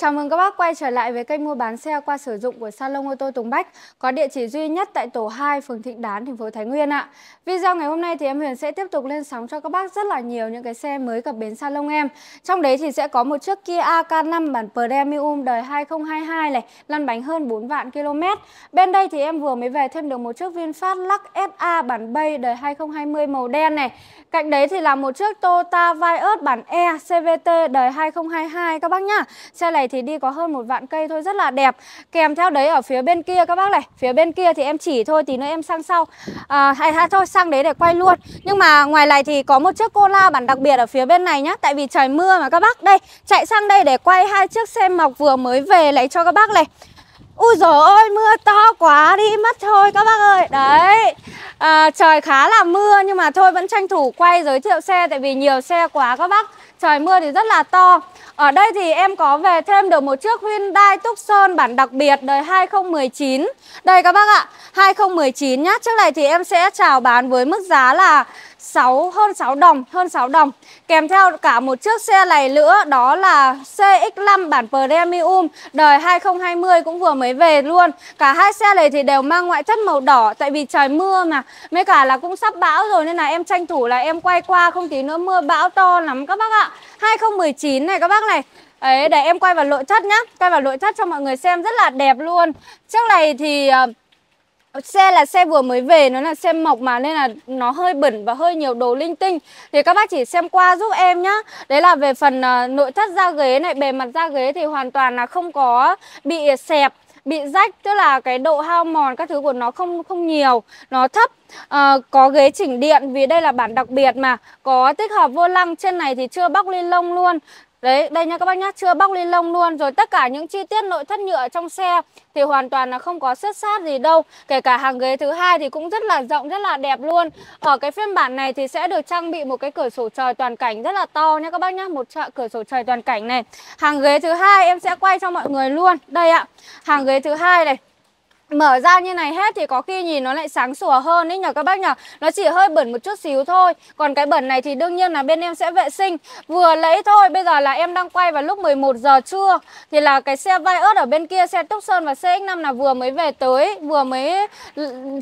Chào mừng các bác quay trở lại với kênh mua bán xe qua sử dụng của Salon ô tô Tùng Bách có địa chỉ duy nhất tại tổ 2 phường Thịnh Đán thành phố Thái Nguyên ạ. Video ngày hôm nay thì em Huyền sẽ tiếp tục lên sóng cho các bác rất là nhiều những cái xe mới cập bến Salon em. Trong đấy thì sẽ có một chiếc Kia K5 bản Premium đời 2022 này, lăn bánh hơn 4 vạn km. Bên đây thì em vừa mới về thêm được một chiếc VinFast Lux SA bản Bay đời 2020 màu đen này. Cạnh đấy thì là một chiếc Toyota Vios bản E CVT đời 2022 các bác nhá. Xe này thì đi có hơn một vạn cây thôi rất là đẹp kèm theo đấy ở phía bên kia các bác này phía bên kia thì em chỉ thôi thì nữa em sang sau à, hay, hay thôi sang đấy để quay luôn nhưng mà ngoài này thì có một chiếc cô la bản đặc biệt ở phía bên này nhá tại vì trời mưa mà các bác đây chạy sang đây để quay hai chiếc xe mọc vừa mới về lấy cho các bác này Ui dồi ôi mưa to quá đi mất thôi các bác ơi Đấy à, Trời khá là mưa nhưng mà thôi vẫn tranh thủ quay giới thiệu xe Tại vì nhiều xe quá các bác trời mưa thì rất là to Ở đây thì em có về thêm được một chiếc Hyundai Tucson bản đặc biệt đời 2019 Đây các bác ạ, 2019 nhá trước này thì em sẽ chào bán với mức giá là 6 hơn 6 đồng, hơn 6 đồng. Kèm theo cả một chiếc xe này nữa đó là CX5 bản Premium đời 2020 cũng vừa mới về luôn. Cả hai xe này thì đều mang ngoại thất màu đỏ tại vì trời mưa mà. Mấy cả là cũng sắp bão rồi nên là em tranh thủ là em quay qua không tí nữa mưa bão to lắm các bác ạ. 2019 này các bác này Đấy, để em quay vào nội thất nhá Quay vào nội thất cho mọi người xem rất là đẹp luôn Trước này thì ờ, Xe là xe vừa mới về Nó là xe mộc mà nên là nó hơi bẩn Và hơi nhiều đồ linh tinh Thì các bác chỉ xem qua giúp em nhá Đấy là về phần uh, nội thất da ghế này Bề mặt da ghế thì hoàn toàn là không có Bị xẹp bị rách tức là cái độ hao mòn các thứ của nó không không nhiều nó thấp à, có ghế chỉnh điện vì đây là bản đặc biệt mà có tích hợp vô lăng trên này thì chưa bóc ly lông luôn Đấy, đây nha các bác nhá, chưa bóc ni lông luôn Rồi tất cả những chi tiết nội thất nhựa trong xe Thì hoàn toàn là không có xước sát gì đâu Kể cả hàng ghế thứ hai thì cũng rất là rộng, rất là đẹp luôn Ở cái phiên bản này thì sẽ được trang bị một cái cửa sổ trời toàn cảnh rất là to nha các bác nhá Một chợ cửa sổ trời toàn cảnh này Hàng ghế thứ hai em sẽ quay cho mọi người luôn Đây ạ, hàng ghế thứ hai này mở ra như này hết thì có khi nhìn nó lại sáng sủa hơn đấy nhờ các bác nhờ nó chỉ hơi bẩn một chút xíu thôi còn cái bẩn này thì đương nhiên là bên em sẽ vệ sinh vừa lấy thôi bây giờ là em đang quay vào lúc 11 giờ trưa thì là cái xe vai ớt ở bên kia xe túc sơn và cx5 là vừa mới về tới vừa mới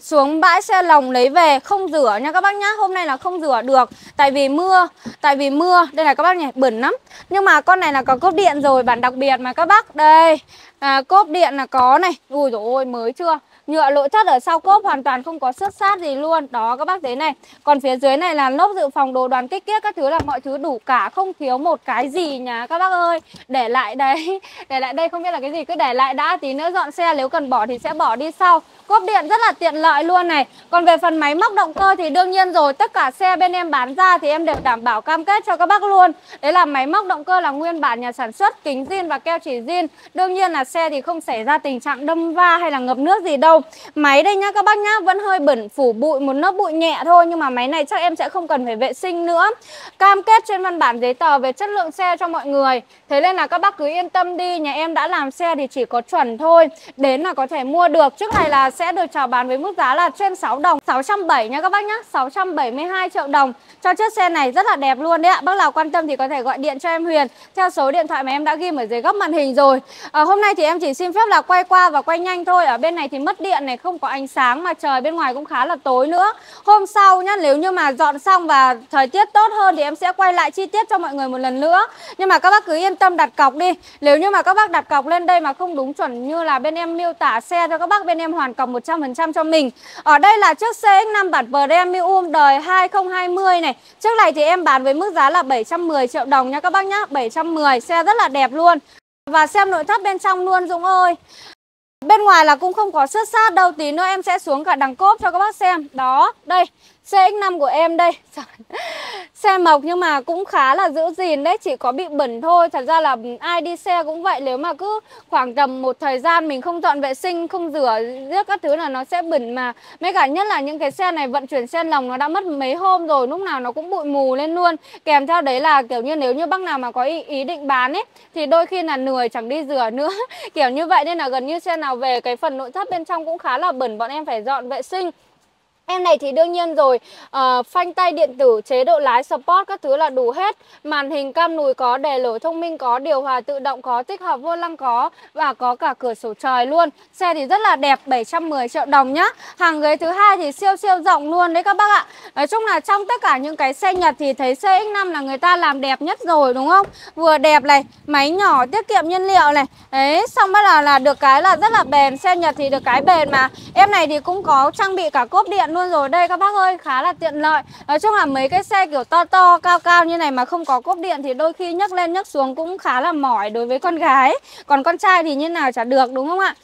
xuống bãi xe lồng lấy về không rửa nha các bác nhá hôm nay là không rửa được tại vì mưa tại vì mưa đây là các bác nhỉ bẩn lắm nhưng mà con này là có cốt điện rồi bản đặc biệt mà các bác đây à, cốp điện là có này ui rồi ôi mới chưa Nhựa lộ chất ở sau cốp hoàn toàn không có xước sát gì luôn. Đó các bác thấy này. Còn phía dưới này là lốp dự phòng đồ đoàn kích kiếc các thứ là mọi thứ đủ cả, không thiếu một cái gì nhá các bác ơi. Để lại đấy. Để lại đây không biết là cái gì cứ để lại đã tí nữa dọn xe nếu cần bỏ thì sẽ bỏ đi sau. Cốp điện rất là tiện lợi luôn này. Còn về phần máy móc động cơ thì đương nhiên rồi, tất cả xe bên em bán ra thì em đều đảm bảo cam kết cho các bác luôn. Đấy là máy móc động cơ là nguyên bản nhà sản xuất, kính zin và keo chỉ zin. Đương nhiên là xe thì không xảy ra tình trạng đâm va hay là ngập nước gì đâu. Máy đây nhá các bác nhá Vẫn hơi bẩn phủ bụi một lớp bụi nhẹ thôi Nhưng mà máy này chắc em sẽ không cần phải vệ sinh nữa Cam kết trên văn bản giấy tờ về chất lượng xe cho mọi người Thế nên là các bác cứ yên tâm đi Nhà em đã làm xe thì chỉ có chuẩn thôi Đến là có thể mua được Trước này là sẽ được chào bán với mức giá là trên 6 đồng 670 nhá các bác nhá 672 triệu đồng Cho chiếc xe này rất là đẹp luôn đấy ạ Bác nào quan tâm thì có thể gọi điện cho em Huyền Theo số điện thoại mà em đã ghi ở dưới góc màn hình rồi à, Hôm nay thì em chỉ xin phép là quay qua và quay nhanh thôi Ở bên này thì mất đi điện này không có ánh sáng mà trời bên ngoài cũng khá là tối nữa hôm sau nhá nếu như mà dọn xong và thời tiết tốt hơn thì em sẽ quay lại chi tiết cho mọi người một lần nữa nhưng mà các bác cứ yên tâm đặt cọc đi nếu như mà các bác đặt cọc lên đây mà không đúng chuẩn như là bên em miêu tả xe cho các bác bên em hoàn cọc 100% cho mình ở đây là chiếc CX5 bản Premium đời 2020 này Trước này thì em bán với mức giá là 710 triệu đồng nha các bác nhá 710 xe rất là đẹp luôn và xem nội thất bên trong luôn Dũng ơi Bên ngoài là cũng không có xước sát đâu Tí nữa em sẽ xuống cả đằng cốp cho các bác xem Đó, đây CX5 của em đây Xe mộc nhưng mà cũng khá là giữ gìn đấy Chỉ có bị bẩn thôi Thật ra là ai đi xe cũng vậy Nếu mà cứ khoảng tầm một thời gian Mình không dọn vệ sinh, không rửa giết các thứ là nó sẽ bẩn mà Mấy cả nhất là những cái xe này vận chuyển xe lồng Nó đã mất mấy hôm rồi Lúc nào nó cũng bụi mù lên luôn Kèm theo đấy là kiểu như nếu như bác nào mà có ý, ý định bán ấy Thì đôi khi là nười chẳng đi rửa nữa Kiểu như vậy nên là gần như xe nào về Cái phần nội thất bên trong cũng khá là bẩn Bọn em phải dọn vệ sinh Em này thì đương nhiên rồi, uh, phanh tay điện tử, chế độ lái support các thứ là đủ hết. Màn hình cam nùi có, đè lỗi thông minh có, điều hòa tự động có, tích hợp vô lăng có và có cả cửa sổ trời luôn. Xe thì rất là đẹp, 710 triệu đồng nhá. Hàng ghế thứ hai thì siêu siêu rộng luôn đấy các bác ạ. Nói chung là trong tất cả những cái xe Nhật thì thấy CX5 là người ta làm đẹp nhất rồi đúng không? Vừa đẹp này, máy nhỏ tiết kiệm nhiên liệu này. Đấy, xong bắt là là được cái là rất là bền, xe Nhật thì được cái bền mà. Em này thì cũng có trang bị cả cốp điện luôn luôn rồi Đây các bác ơi khá là tiện lợi Nói chung là mấy cái xe kiểu to to cao cao như này mà không có cốp điện Thì đôi khi nhấc lên nhấc xuống cũng khá là mỏi đối với con gái Còn con trai thì như nào chả được đúng không ạ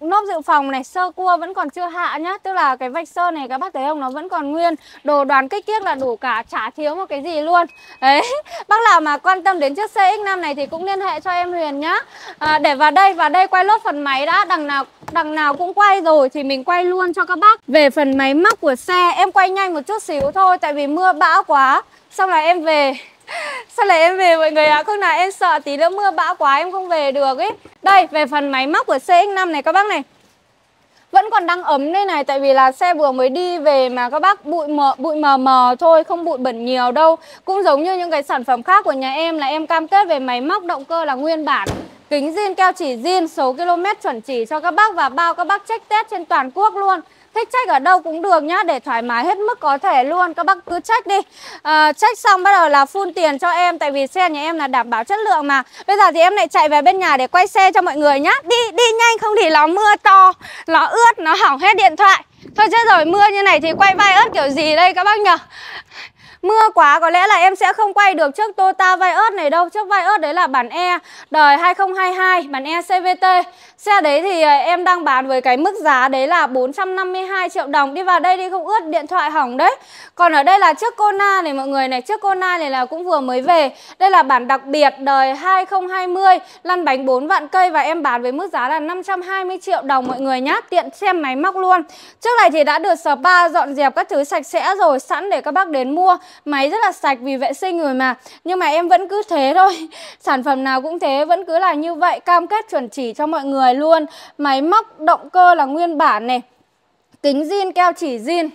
nốt dự phòng này sơ cua vẫn còn chưa hạ nhá tức là cái vạch sơ này các bác thấy không nó vẫn còn nguyên đồ đoàn kích thước là đủ cả chả thiếu một cái gì luôn đấy bác nào mà quan tâm đến chiếc cx x 5 này thì cũng liên hệ cho em Huyền nhá à, để vào đây vào đây quay lốt phần máy đã đằng nào đằng nào cũng quay rồi thì mình quay luôn cho các bác về phần máy móc của xe em quay nhanh một chút xíu thôi tại vì mưa bão quá xong là em về Sao lại em về mọi người ạ? À? Không nào em sợ tí nữa mưa bão quá em không về được ấy Đây về phần máy móc của CX5 này các bác này vẫn còn đang ấm đây này tại vì là xe vừa mới đi về mà các bác bụi mờ bụi mờ mờ thôi không bụi bẩn nhiều đâu cũng giống như những cái sản phẩm khác của nhà em là em cam kết về máy móc động cơ là nguyên bản kính zin keo chỉ zin số km chuẩn chỉ cho các bác và bao các bác check test trên toàn quốc luôn thích trách ở đâu cũng được nhá để thoải mái hết mức có thể luôn các bác cứ trách đi à, ờ, trách xong bắt đầu là phun tiền cho em tại vì xe nhà em là đảm bảo chất lượng mà bây giờ thì em lại chạy về bên nhà để quay xe cho mọi người nhá đi đi nhanh không thì nó mưa to nó ướt nó hỏng hết điện thoại thôi chết rồi mưa như này thì quay vai ớt kiểu gì đây các bác nhở mưa quá có lẽ là em sẽ không quay được chiếc Toyota vai ớt này đâu chiếc vai ớt đấy là bản E đời 2022 bản E CVT Xe đấy thì à, em đang bán với cái mức giá đấy là 452 triệu đồng Đi vào đây đi không ướt điện thoại hỏng đấy Còn ở đây là chiếc Kona này mọi người này Chiếc Kona này là cũng vừa mới về Đây là bản đặc biệt đời 2020 Lăn bánh 4 vạn cây và em bán với mức giá là 520 triệu đồng mọi người nhá Tiện xem máy móc luôn Trước này thì đã được spa dọn dẹp các thứ sạch sẽ rồi Sẵn để các bác đến mua Máy rất là sạch vì vệ sinh rồi mà Nhưng mà em vẫn cứ thế thôi Sản phẩm nào cũng thế vẫn cứ là như vậy Cam kết chuẩn chỉ cho mọi người người luôn Máy móc động cơ là nguyên bản này Kính zin keo chỉ zin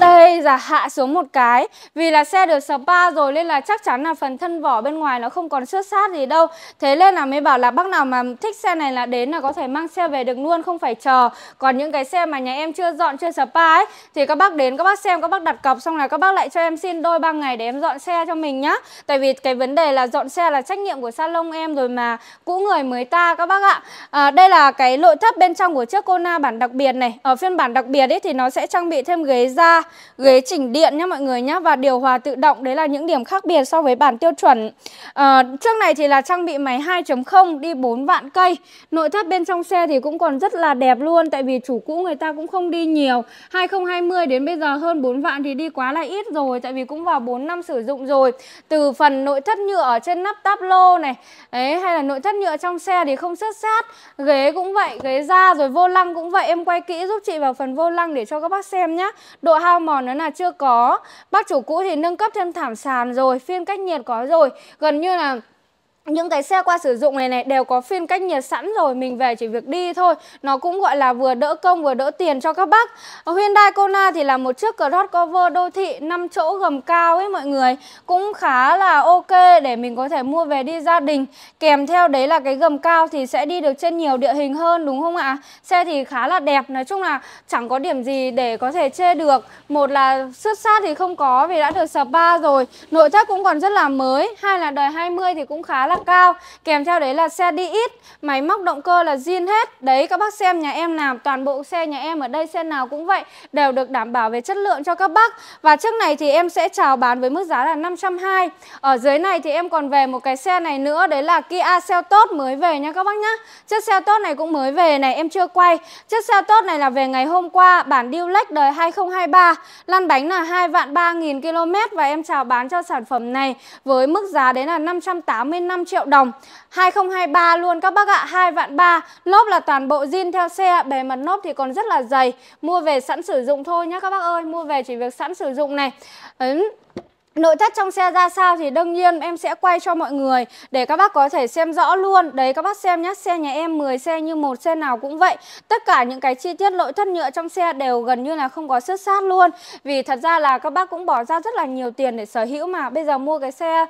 đây giả hạ xuống một cái Vì là xe được spa rồi nên là chắc chắn là phần thân vỏ bên ngoài nó không còn xước sát gì đâu Thế nên là mới bảo là bác nào mà thích xe này là đến là có thể mang xe về được luôn không phải chờ Còn những cái xe mà nhà em chưa dọn chưa spa ấy Thì các bác đến các bác xem các bác đặt cọc xong là các bác lại cho em xin đôi ba ngày để em dọn xe cho mình nhá Tại vì cái vấn đề là dọn xe là trách nhiệm của salon em rồi mà cũ người mới ta các bác ạ à, Đây là cái nội thất bên trong của chiếc Kona bản đặc biệt này Ở phiên bản đặc biệt ấy thì nó sẽ trang bị thêm ghế da ghế chỉnh điện nhé mọi người nhé và điều hòa tự động đấy là những điểm khác biệt so với bản tiêu chuẩn. À, trước này thì là trang bị máy 2.0 đi 4 vạn cây. Nội thất bên trong xe thì cũng còn rất là đẹp luôn tại vì chủ cũ người ta cũng không đi nhiều. 2020 đến bây giờ hơn 4 vạn thì đi quá là ít rồi tại vì cũng vào 4 năm sử dụng rồi. Từ phần nội thất nhựa ở trên nắp táp lô này đấy hay là nội thất nhựa trong xe thì không xước sát. Ghế cũng vậy, ghế da rồi vô lăng cũng vậy. Em quay kỹ giúp chị vào phần vô lăng để cho các bác xem nhé. Độ hao mòn nó là chưa có bác chủ cũ thì nâng cấp thêm thảm sàn rồi phiên cách nhiệt có rồi gần như là những cái xe qua sử dụng này này đều có phiên cách nhiệt sẵn rồi mình về chỉ việc đi thôi nó cũng gọi là vừa đỡ công vừa đỡ tiền cho các bác Hyundai Kona thì là một chiếc crossover đô thị 5 chỗ gầm cao ấy mọi người cũng khá là ok để mình có thể mua về đi gia đình kèm theo đấy là cái gầm cao thì sẽ đi được trên nhiều địa hình hơn đúng không ạ xe thì khá là đẹp nói chung là chẳng có điểm gì để có thể chê được một là xước sát thì không có vì đã được spa rồi nội thất cũng còn rất là mới hai là đời 20 thì cũng khá là là cao kèm theo đấy là xe đi ít máy móc động cơ là zin hết đấy các bác xem nhà em làm toàn bộ xe nhà em ở đây xe nào cũng vậy đều được đảm bảo về chất lượng cho các bác và trước này thì em sẽ chào bán với mức giá là 520 ở dưới này thì em còn về một cái xe này nữa đấy là Kia Seltos mới về nha các bác nhá chiếc xe tốt này cũng mới về này em chưa quay chiếc xe tốt này là về ngày hôm qua bản Dulux đời 2023 lăn bánh là 2 vạn 3 nghìn km và em chào bán cho sản phẩm này với mức giá đấy là 580 5 triệu đồng 2023 luôn các bác ạ 2 vạn 3 Lốp là toàn bộ zin theo xe Bề mặt lốp thì còn rất là dày Mua về sẵn sử dụng thôi nhá các bác ơi Mua về chỉ việc sẵn sử dụng này Đấy. Nội thất trong xe ra sao thì đương nhiên em sẽ quay cho mọi người để các bác có thể xem rõ luôn. Đấy các bác xem nhé, xe nhà em 10 xe như một xe nào cũng vậy. Tất cả những cái chi tiết nội thất nhựa trong xe đều gần như là không có xước sát luôn. Vì thật ra là các bác cũng bỏ ra rất là nhiều tiền để sở hữu mà. Bây giờ mua cái xe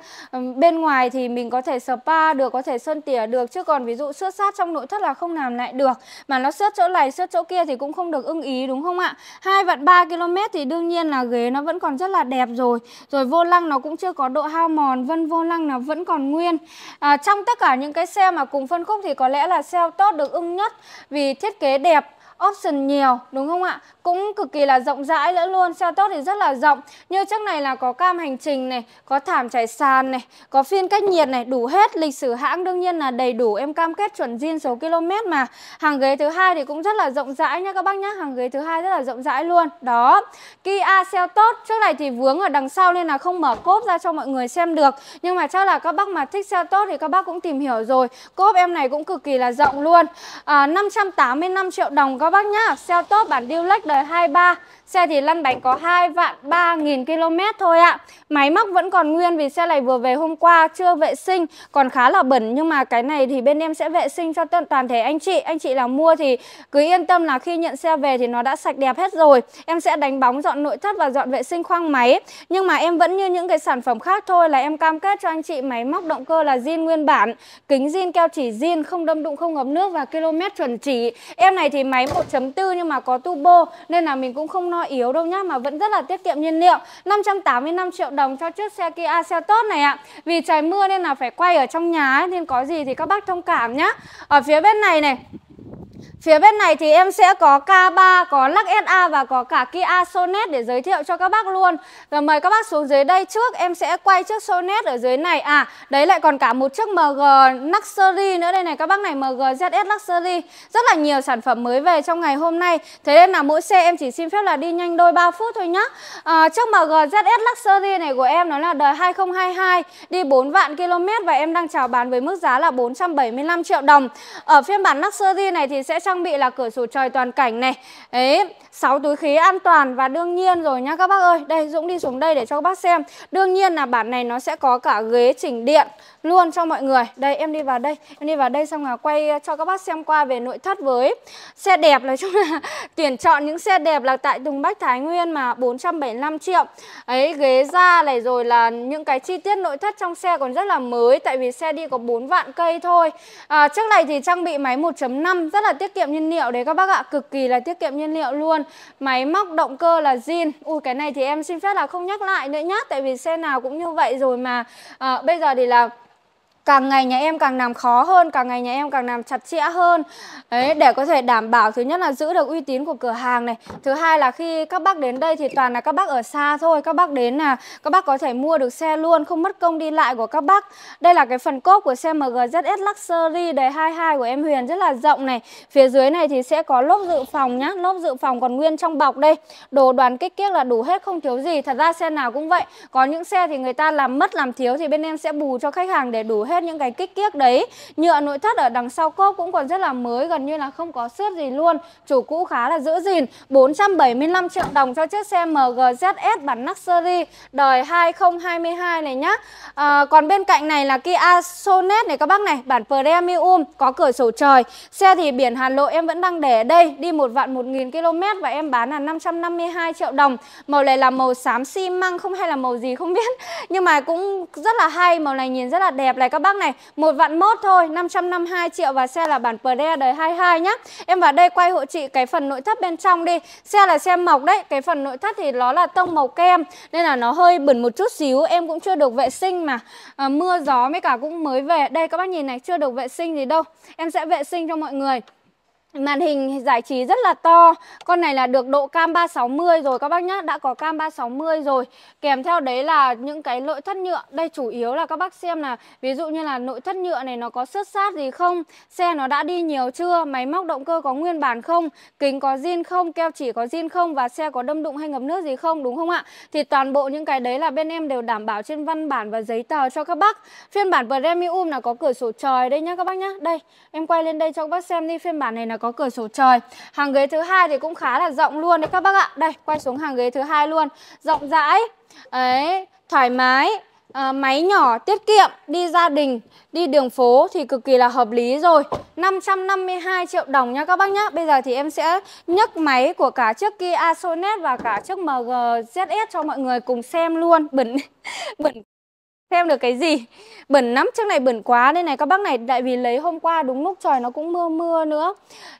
bên ngoài thì mình có thể spa được, có thể sơn tỉa được. Chứ còn ví dụ xước sát trong nội thất là không làm lại được. Mà nó xước chỗ này, xước chỗ kia thì cũng không được ưng ý đúng không ạ? 2 vạn 3 km thì đương nhiên là ghế nó vẫn còn rất là đẹp rồi. Rồi vô lăng nó cũng chưa có độ hao mòn, vân vô lăng nó vẫn còn nguyên. À, trong tất cả những cái xe mà cùng phân khúc thì có lẽ là xe tốt được ưng nhất vì thiết kế đẹp option nhiều đúng không ạ? Cũng cực kỳ là rộng rãi nữa luôn, xe tốt thì rất là rộng. Như chiếc này là có cam hành trình này, có thảm trải sàn này, có phiên cách nhiệt này, đủ hết lịch sử hãng đương nhiên là đầy đủ em cam kết chuẩn zin số km mà. Hàng ghế thứ hai thì cũng rất là rộng rãi nha các bác nhá, hàng ghế thứ hai rất là rộng rãi luôn. Đó. Kia xe tốt, chiếc này thì vướng ở đằng sau nên là không mở cốp ra cho mọi người xem được. Nhưng mà chắc là các bác mà thích xe tốt thì các bác cũng tìm hiểu rồi. Cốp em này cũng cực kỳ là rộng luôn. À, 585 triệu đồng các các bác nhá. xeo top bản Dulux đời 23 Xe thì lăn bánh có 2 vạn 3 nghìn km thôi ạ. Máy móc vẫn còn nguyên vì xe này vừa về hôm qua chưa vệ sinh, còn khá là bẩn nhưng mà cái này thì bên em sẽ vệ sinh cho toàn thể anh chị. Anh chị nào mua thì cứ yên tâm là khi nhận xe về thì nó đã sạch đẹp hết rồi. Em sẽ đánh bóng dọn nội thất và dọn vệ sinh khoang máy. Nhưng mà em vẫn như những cái sản phẩm khác thôi là em cam kết cho anh chị máy móc động cơ là zin nguyên bản, kính zin keo chỉ zin không đâm đụng không ngấm nước và km chuẩn chỉ. Em này thì máy 1.4 nhưng mà có turbo nên là mình cũng không no yếu đâu nhá mà vẫn rất là tiết kiệm nhiên liệu 585 triệu đồng cho chiếc xe Kia Seltos này ạ vì trời mưa nên là phải quay ở trong nhà ấy, nên có gì thì các bác thông cảm nhá ở phía bên này này Phía bên này thì em sẽ có K3, có lắc SA và có cả Kia Sonet để giới thiệu cho các bác luôn. Rồi mời các bác xuống dưới đây trước, em sẽ quay chiếc Sonet ở dưới này. À, đấy lại còn cả một chiếc MG Luxury nữa đây này các bác này, MG ZS Luxury. Rất là nhiều sản phẩm mới về trong ngày hôm nay. Thế nên là mỗi xe em chỉ xin phép là đi nhanh đôi 3 phút thôi nhá. À, chiếc MG ZS Luxury này của em nó là đời 2022, đi 4 vạn km và em đang chào bán với mức giá là 475 triệu đồng. Ở phiên bản Luxury này thì sẽ cho trang bị là cửa sổ trời toàn cảnh này đấy 6 túi khí an toàn và đương nhiên rồi nhá các bác ơi đây Dũng đi xuống đây để cho các bác xem đương nhiên là bản này nó sẽ có cả ghế chỉnh điện luôn cho mọi người đây em đi vào đây em đi vào đây xong là quay cho các bác xem qua về nội thất với xe đẹp nói chung là tuyển chọn những xe đẹp là tại Tùng Bách Thái Nguyên mà 475 triệu ấy ghế da này rồi là những cái chi tiết nội thất trong xe còn rất là mới tại vì xe đi có 4 vạn cây thôi à, trước này thì trang bị máy 1.5 rất là tiết kiệm kiệm nhiên liệu đấy các bác ạ, cực kỳ là tiết kiệm nhiên liệu luôn. Máy móc động cơ là zin. Ui cái này thì em xin phép là không nhắc lại nữa nhá, tại vì xe nào cũng như vậy rồi mà. À, bây giờ thì là càng ngày nhà em càng làm khó hơn càng ngày nhà em càng làm chặt chẽ hơn đấy để có thể đảm bảo thứ nhất là giữ được uy tín của cửa hàng này thứ hai là khi các bác đến đây thì toàn là các bác ở xa thôi các bác đến là các bác có thể mua được xe luôn không mất công đi lại của các bác đây là cái phần cốp của xe MGZS Luxury đời 22 của em Huyền rất là rộng này phía dưới này thì sẽ có lốp dự phòng nhá lốp dự phòng còn nguyên trong bọc đây đồ đoàn kích kiếc là đủ hết không thiếu gì thật ra xe nào cũng vậy có những xe thì người ta làm mất làm thiếu thì bên em sẽ bù cho khách hàng để đủ hết hết những cái kích kiếc đấy nhựa nội thất ở đằng sau cốp cũng còn rất là mới gần như là không có xước gì luôn chủ cũ khá là giữ gìn 475 triệu đồng cho chiếc xe MGZS bản Luxury đời 2022 này nhá à, còn bên cạnh này là Kia Sonet này các bác này bản Premium có cửa sổ trời xe thì biển Hà Nội em vẫn đang để ở đây đi một vạn một nghìn km và em bán là 552 triệu đồng màu này là màu xám xi măng không hay là màu gì không biết nhưng mà cũng rất là hay màu này nhìn rất là đẹp này các bác bác này, một vạn mốt thôi, 552 triệu và xe là bản Pre đời 22 nhá. Em vào đây quay hộ chị cái phần nội thất bên trong đi. Xe là xe mộc đấy, cái phần nội thất thì nó là tông màu kem nên là nó hơi bẩn một chút xíu, em cũng chưa được vệ sinh mà. À, mưa gió mới cả cũng mới về. Đây các bác nhìn này, chưa được vệ sinh gì đâu. Em sẽ vệ sinh cho mọi người. Màn hình giải trí rất là to Con này là được độ cam 360 rồi các bác nhá Đã có cam 360 rồi Kèm theo đấy là những cái nội thất nhựa Đây chủ yếu là các bác xem là Ví dụ như là nội thất nhựa này nó có xước sát gì không Xe nó đã đi nhiều chưa Máy móc động cơ có nguyên bản không Kính có zin không Keo chỉ có zin không Và xe có đâm đụng hay ngập nước gì không Đúng không ạ Thì toàn bộ những cái đấy là bên em đều đảm bảo trên văn bản và giấy tờ cho các bác Phiên bản Premium là có cửa sổ trời đây nhá các bác nhá Đây em quay lên đây cho các bác xem đi Phiên bản này là có có cửa sổ trời. Hàng ghế thứ hai thì cũng khá là rộng luôn đấy các bác ạ. Đây, quay xuống hàng ghế thứ hai luôn. Rộng rãi. Ấy, thoải mái. À, máy nhỏ tiết kiệm đi gia đình đi đường phố thì cực kỳ là hợp lý rồi 552 triệu đồng nha các bác nhá bây giờ thì em sẽ nhấc máy của cả chiếc Kia Sonet và cả chiếc MG ZS cho mọi người cùng xem luôn bẩn bẩn Xem được cái gì? Bẩn lắm, trước này bẩn quá đây này các bác này Tại vì lấy hôm qua đúng lúc trời nó cũng mưa mưa nữa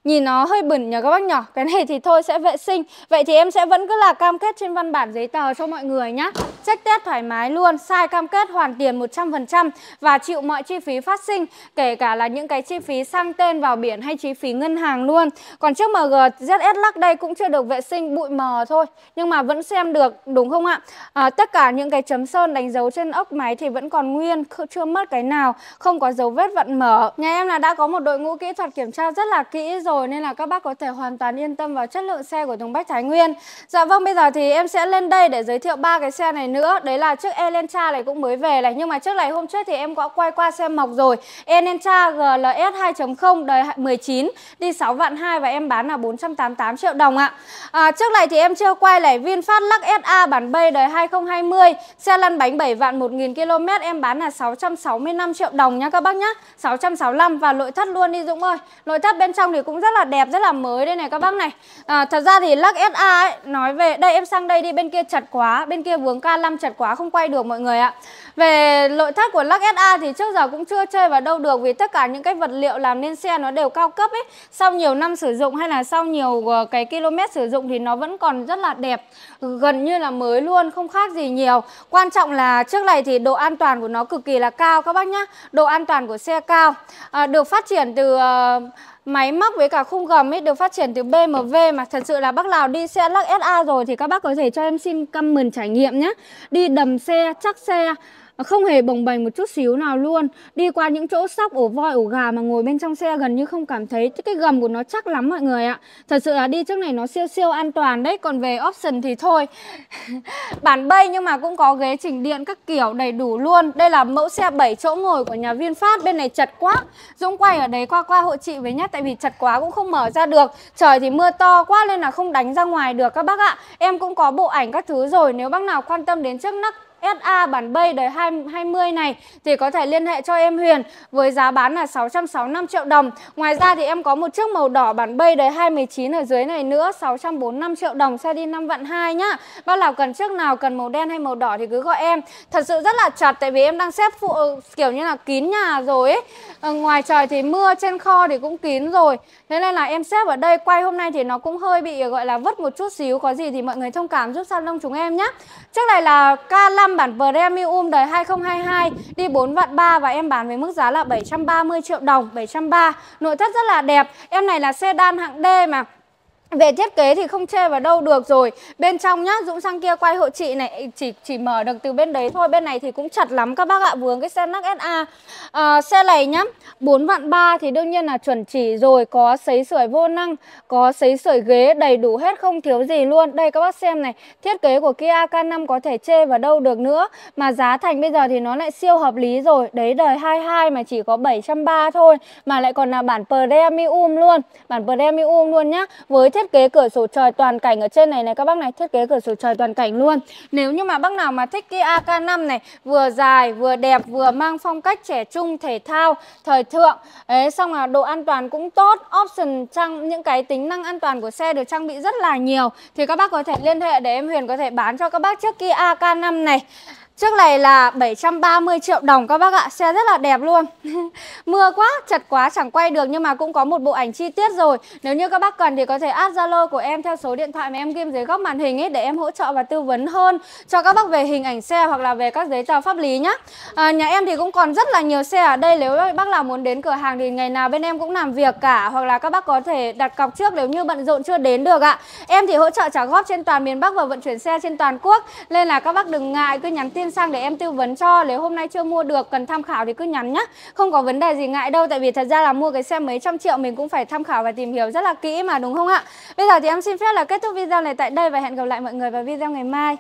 Nhìn nó hơi bẩn nhờ các bác nhỏ Cái này thì thôi sẽ vệ sinh Vậy thì em sẽ vẫn cứ là cam kết trên văn bản giấy tờ cho mọi người nhá Check test thoải mái luôn Sai cam kết hoàn tiền 100% Và chịu mọi chi phí phát sinh Kể cả là những cái chi phí sang tên vào biển hay chi phí ngân hàng luôn Còn chiếc MG ZS Lux đây cũng chưa được vệ sinh bụi mờ thôi Nhưng mà vẫn xem được đúng không ạ à, Tất cả những cái chấm sơn đánh dấu trên ốc máy thì vẫn còn nguyên, chưa mất cái nào, không có dấu vết vận mở. Nhà em là đã có một đội ngũ kỹ thuật kiểm tra rất là kỹ rồi nên là các bác có thể hoàn toàn yên tâm vào chất lượng xe của Tùng Bách Thái Nguyên. Dạ vâng, bây giờ thì em sẽ lên đây để giới thiệu ba cái xe này nữa. Đấy là chiếc Elantra này cũng mới về này, nhưng mà trước này hôm trước thì em có quay qua xe mọc rồi. Elantra GLS 2.0 đời 19 đi 6 vạn 2 và em bán là 488 triệu đồng ạ. À, trước này thì em chưa quay này VinFast Lux SA bản bay đời 2020, xe lăn bánh 7 vạn 1 nghìn km km em bán là 665 triệu đồng nhá các bác nhá 665 và nội thất luôn đi Dũng ơi Nội thất bên trong thì cũng rất là đẹp, rất là mới đây này các bác này à, Thật ra thì lắc SA ấy, nói về Đây em sang đây đi, bên kia chật quá Bên kia vướng K5 chật quá, không quay được mọi người ạ Về nội thất của lắc SA thì trước giờ cũng chưa chơi vào đâu được Vì tất cả những cái vật liệu làm nên xe nó đều cao cấp ấy Sau nhiều năm sử dụng hay là sau nhiều ờ, cái km sử dụng thì nó vẫn còn rất là đẹp Gần như là mới luôn, không khác gì nhiều Quan trọng là trước này thì độ an toàn của nó cực kỳ là cao các bác nhá độ an toàn của xe cao à, được phát triển từ uh, máy móc với cả khung gầm ấy được phát triển từ BMW mà thật sự là bác nào đi xe lắc SA rồi thì các bác có thể cho em xin comment trải nghiệm nhé đi đầm xe chắc xe không hề bồng bềnh một chút xíu nào luôn đi qua những chỗ sóc ổ voi ổ gà mà ngồi bên trong xe gần như không cảm thấy cái gầm của nó chắc lắm mọi người ạ thật sự là đi trước này nó siêu siêu an toàn đấy còn về option thì thôi bản bay nhưng mà cũng có ghế chỉnh điện các kiểu đầy đủ luôn đây là mẫu xe 7 chỗ ngồi của nhà VinFast bên này chật quá Dũng quay ở đấy qua qua hộ chị với nhá. tại vì chật quá cũng không mở ra được trời thì mưa to quá nên là không đánh ra ngoài được các bác ạ em cũng có bộ ảnh các thứ rồi nếu bác nào quan tâm đến chiếc nắp SA bản bay đời 20 này thì có thể liên hệ cho em Huyền với giá bán là 665 triệu đồng. Ngoài ra thì em có một chiếc màu đỏ bản bay đời 219 ở dưới này nữa 645 triệu đồng xe đi 5 vạn 2 nhá. Bác nào cần chiếc nào cần màu đen hay màu đỏ thì cứ gọi em. Thật sự rất là chặt tại vì em đang xếp phụ kiểu như là kín nhà rồi ấy. Ở ờ, ngoài trời thì mưa trên kho thì cũng kín rồi. Thế nên là em xếp ở đây quay hôm nay thì nó cũng hơi bị gọi là vất một chút xíu có gì thì mọi người thông cảm giúp salon chúng em nhé. Chiếc này là K5 em bản Premium đời 2022 đi 4 vạn 3 và em bán với mức giá là 730 triệu đồng, 730. Nội thất rất là đẹp. Em này là sedan hạng D mà về thiết kế thì không chê vào đâu được rồi Bên trong nhá, Dũng sang kia quay hộ chị này Chỉ chỉ mở được từ bên đấy thôi Bên này thì cũng chặt lắm các bác ạ Vướng cái xe nắc SA à, Xe này nhá, bốn vạn ba thì đương nhiên là chuẩn chỉ rồi Có sấy sưởi vô năng Có sấy sưởi ghế đầy đủ hết không thiếu gì luôn Đây các bác xem này Thiết kế của Kia K5 có thể chê vào đâu được nữa Mà giá thành bây giờ thì nó lại siêu hợp lý rồi Đấy đời 22 mà chỉ có 730 thôi Mà lại còn là bản Premium luôn Bản Premium luôn nhá Với thiết kế cửa sổ trời toàn cảnh ở trên này này các bác này thiết kế cửa sổ trời toàn cảnh luôn nếu như mà bác nào mà thích cái AK5 này vừa dài vừa đẹp vừa mang phong cách trẻ trung thể thao thời thượng ấy xong là độ an toàn cũng tốt option trang những cái tính năng an toàn của xe được trang bị rất là nhiều thì các bác có thể liên hệ để em Huyền có thể bán cho các bác chiếc Kia AK5 này Chiếc này là 730 triệu đồng các bác ạ, xe rất là đẹp luôn Mưa quá, chật quá chẳng quay được nhưng mà cũng có một bộ ảnh chi tiết rồi Nếu như các bác cần thì có thể add Zalo của em theo số điện thoại mà em ghim dưới góc màn hình ấy Để em hỗ trợ và tư vấn hơn cho các bác về hình ảnh xe hoặc là về các giấy tờ pháp lý nhá à, Nhà em thì cũng còn rất là nhiều xe ở đây Nếu bác nào muốn đến cửa hàng thì ngày nào bên em cũng làm việc cả Hoặc là các bác có thể đặt cọc trước nếu như bận rộn chưa đến được ạ Em thì hỗ trợ trả góp trên toàn miền Bắc và vận chuyển xe trên toàn quốc Nên là các bác đừng ngại cứ nhắn tin tin sang để em tư vấn cho Nếu hôm nay chưa mua được cần tham khảo thì cứ nhắn nhá Không có vấn đề gì ngại đâu Tại vì thật ra là mua cái xe mấy trăm triệu Mình cũng phải tham khảo và tìm hiểu rất là kỹ mà đúng không ạ Bây giờ thì em xin phép là kết thúc video này tại đây Và hẹn gặp lại mọi người vào video ngày mai